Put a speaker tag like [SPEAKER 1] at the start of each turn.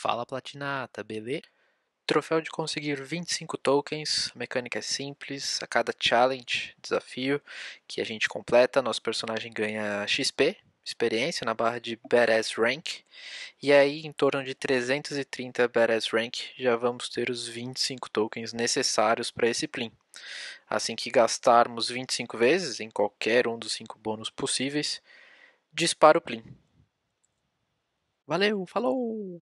[SPEAKER 1] Fala Platinata, beleza? Troféu de conseguir 25 tokens, A mecânica é simples, a cada challenge, desafio que a gente completa, nosso personagem ganha XP, experiência na barra de Badass Rank, e aí em torno de 330 Badass Rank já vamos ter os 25 tokens necessários para esse Plim. Assim que gastarmos 25 vezes em qualquer um dos 5 bônus possíveis, dispara o Plim. Valeu, falou!